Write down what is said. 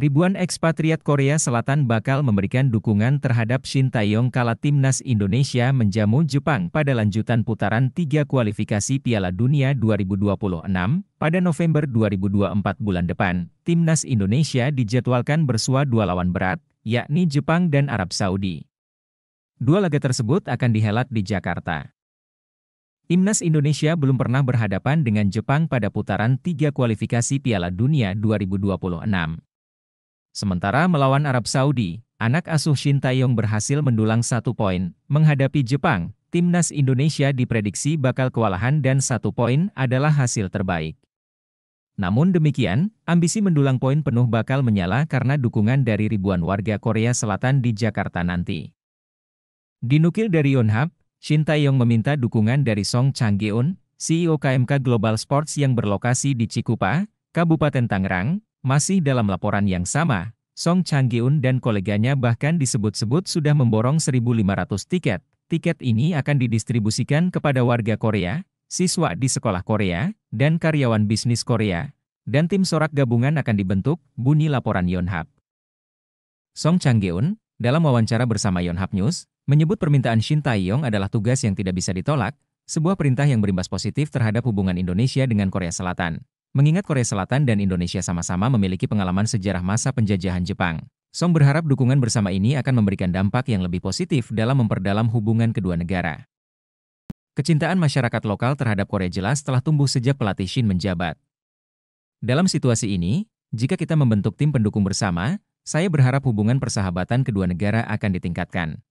Ribuan ekspatriat Korea Selatan bakal memberikan dukungan terhadap Shin Taeyong kala timnas Indonesia menjamu Jepang pada lanjutan putaran tiga kualifikasi Piala Dunia 2026 pada November 2024 bulan depan. Timnas Indonesia dijadwalkan bersua dua lawan berat, yakni Jepang dan Arab Saudi. Dua laga tersebut akan dihelat di Jakarta. Timnas Indonesia belum pernah berhadapan dengan Jepang pada putaran tiga kualifikasi Piala Dunia 2026. Sementara melawan Arab Saudi, anak asuh Shin Taeyong berhasil mendulang satu poin, menghadapi Jepang, timnas Indonesia diprediksi bakal kewalahan dan satu poin adalah hasil terbaik. Namun demikian, ambisi mendulang poin penuh bakal menyala karena dukungan dari ribuan warga Korea Selatan di Jakarta nanti. Dinukil dari Yonhap, Shin Taeyong meminta dukungan dari Song Changgeon, CEO KMK Global Sports yang berlokasi di Cikupa, Kabupaten Tangerang, masih dalam laporan yang sama, Song Changgeun dan koleganya bahkan disebut-sebut sudah memborong 1.500 tiket. Tiket ini akan didistribusikan kepada warga Korea, siswa di sekolah Korea, dan karyawan bisnis Korea. Dan tim sorak gabungan akan dibentuk, bunyi laporan Yonhap. Song Changgeun, dalam wawancara bersama Yonhap News, menyebut permintaan Shin Taeyong adalah tugas yang tidak bisa ditolak, sebuah perintah yang berimbas positif terhadap hubungan Indonesia dengan Korea Selatan. Mengingat Korea Selatan dan Indonesia sama-sama memiliki pengalaman sejarah masa penjajahan Jepang, Song berharap dukungan bersama ini akan memberikan dampak yang lebih positif dalam memperdalam hubungan kedua negara. Kecintaan masyarakat lokal terhadap Korea jelas telah tumbuh sejak pelatih Shin menjabat. Dalam situasi ini, jika kita membentuk tim pendukung bersama, saya berharap hubungan persahabatan kedua negara akan ditingkatkan.